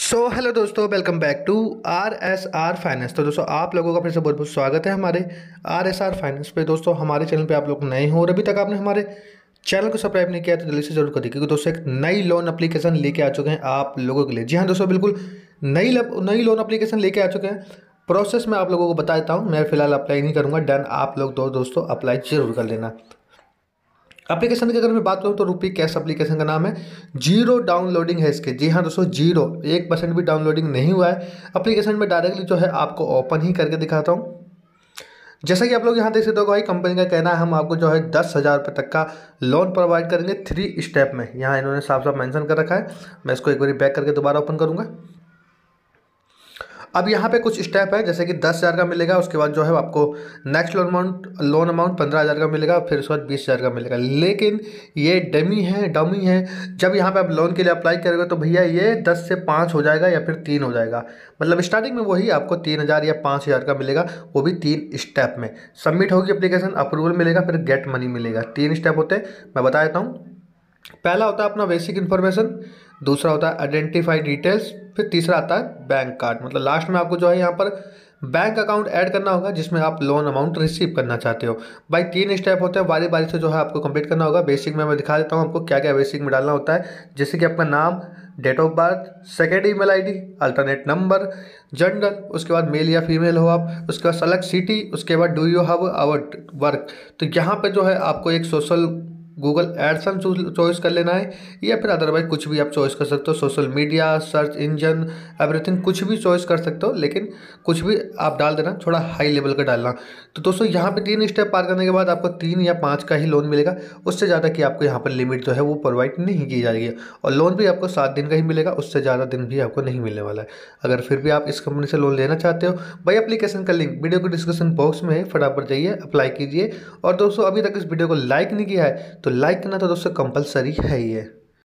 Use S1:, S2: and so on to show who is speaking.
S1: सो so, hello दोस्तों welcome back to R S R finance तो दोस्तों आप लोगों का फिर से बहुत बहुत स्वागत है हमारे आर एस आर फाइनेंस पे दोस्तों हमारे चैनल पे आप लोग नए हो और अभी तक आपने हमारे चैनल को सब्सक्राइब नहीं किया तो जल्दी से जरूर दी क्योंकि दोस्तों एक नई लोन अप्लीकेशन लेके आ चुके हैं आप लोगों के लिए जी हाँ दोस्तों बिल्कुल नई नई लोन अप्लीकेशन लेके आ चुके हैं प्रोसेस मैं आप लोगों को बता देता हूँ मैं फिलहाल अप्लाई नहीं करूँगा डन आप लोग दो दोस्तों अप्लाई जरूर कर लेना एप्लीकेशन की अगर मैं बात करूँ तो रुपी कैश एप्लीकेशन का नाम है जीरो डाउनलोडिंग है इसके जी हाँ दोस्तों जीरो एक परसेंट भी डाउनलोडिंग नहीं हुआ है एप्लीकेशन में डायरेक्टली जो है आपको ओपन ही करके दिखाता हूँ जैसा कि आप लोग यहाँ देख सकते हो भाई कंपनी का कहना है हम आपको जो है दस हज़ार रुपये तक का लोन प्रोवाइड करेंगे थ्री स्टेप में यहाँ इन्होंने साफ साफ मैंसन कर रखा है मैं इसको एक बार बैक करके दोबारा ओपन करूँगा अब यहाँ पे कुछ स्टेप है जैसे कि दस हज़ार का मिलेगा उसके बाद जो है आपको next loan amount loan amount पंद्रह हज़ार का मिलेगा फिर उसके बाद बीस हज़ार का मिलेगा लेकिन ये डमी है डमी है जब यहाँ पे आप लोन के लिए अप्लाई करोगे तो भैया ये दस से पाँच हो जाएगा या फिर तीन हो जाएगा मतलब स्टार्टिंग में वही आपको तीन हज़ार या पाँच हज़ार का मिलेगा वो भी तीन स्टेप में सबमिट होगी अप्लीकेशन अप्रूवल मिलेगा फिर गेट मनी मिलेगा तीन स्टेप होते हैं मैं बता देता हूँ पहला होता है अपना बेसिक इन्फॉर्मेशन दूसरा होता है आइडेंटिफाई डिटेल्स फिर तीसरा आता है बैंक कार्ड मतलब लास्ट में आपको जो है यहाँ पर बैंक अकाउंट ऐड करना होगा जिसमें आप लोन अमाउंट रिसीव करना चाहते हो भाई तीन स्टेप होते हैं बारी बारी से जो है आपको कंप्लीट करना होगा बेसिक में मैं दिखा देता हूँ आपको क्या क्या बेसिक में डालना होता है जैसे कि आपका नाम date of birth second email ID alternate number gender उसके बाद मेल या फीमेल हो आप उसके बाद सेलेक्ट सिटी उसके बाद do you have our work तो यहाँ पर जो है आपको एक सोशल गूगल एडसन चॉइस कर लेना है या फिर अदरवाइज कुछ भी आप चॉइस कर सकते हो social media search engine everything कुछ भी चॉइस कर सकते हो लेकिन कुछ भी आप डाल देना थोड़ा हाई लेवल का डालना तो दोस्तों यहाँ पे तीन स्टेप पार करने के बाद आपको तीन या पाँच का ही लोन मिलेगा उससे ज़्यादा कि आपको यहाँ पर लिमिट जो है वो प्रोवाइड नहीं की जाएगी और लोन भी आपको सात दिन का ही मिलेगा उससे ज़्यादा दिन भी आपको नहीं मिलने वाला है अगर फिर भी आप इस कंपनी से लोन लेना चाहते हो भाई एप्लीकेशन का लिंक वीडियो के डिस्क्रिप्शन बॉक्स में है फटाफट जाइए अप्लाई कीजिए और दोस्तों अभी तक इस वीडियो को लाइक नहीं किया है तो लाइक करना तो दोस्तों कंपलसरी है ही है